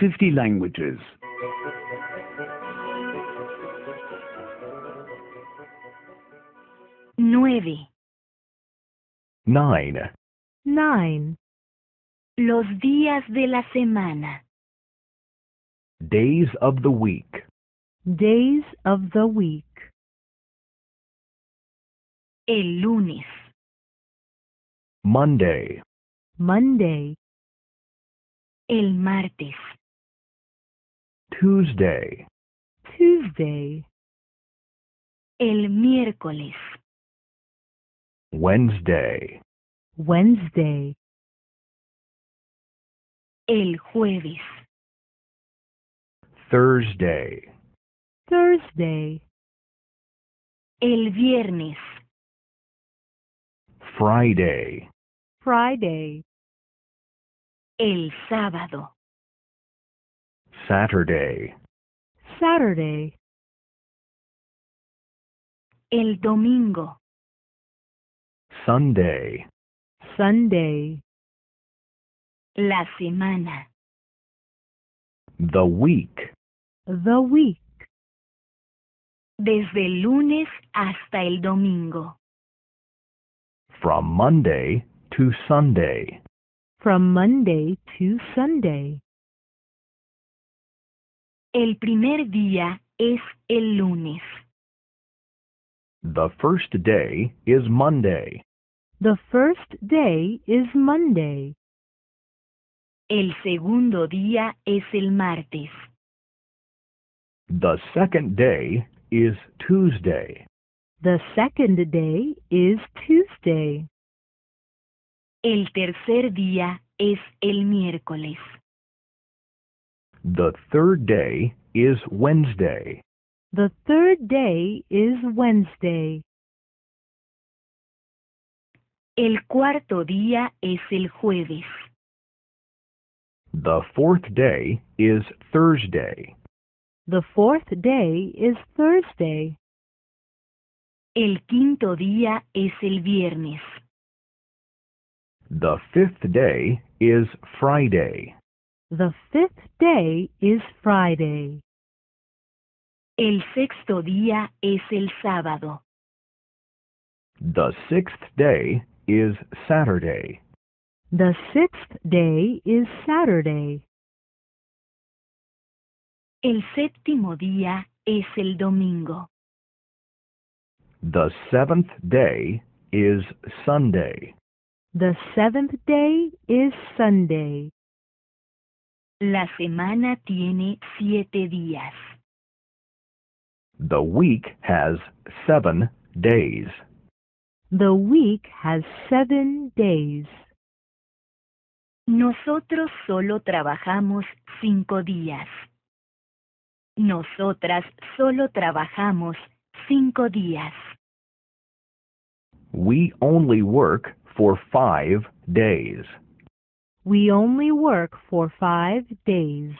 50 languages. Nueve. Nine. Nine. Los días de la semana. Days of the week. Days of the week. El lunes. Monday. Monday. El martes. Tuesday. Tuesday. El miércoles. Wednesday. Wednesday. El jueves. Thursday. Thursday. El viernes. Friday. Friday. El sábado. Saturday. Saturday. El domingo. Sunday. Sunday. La semana. The week. The week. Desde el lunes hasta el domingo. From Monday to Sunday. From Monday to Sunday. El primer día es el lunes. The first day is Monday. The first day is Monday. El segundo día es el martes. The second day is Tuesday. The second day is Tuesday. El tercer día es el miércoles. The third day is Wednesday. The third day is Wednesday. El cuarto día es el jueves. The fourth day is Thursday. The fourth day is Thursday. El quinto día es el viernes. The fifth day is Friday. The fifth day is Friday. El sexto día es el sábado. The sixth day is Saturday. The sixth day is Saturday. El séptimo día es el domingo. The seventh day is Sunday. The seventh day is Sunday. La semana tiene siete días. The week has seven days. The week has seven days. Nosotros solo trabajamos cinco días. Nosotras solo trabajamos cinco días. We only work for five days. We only work for five days.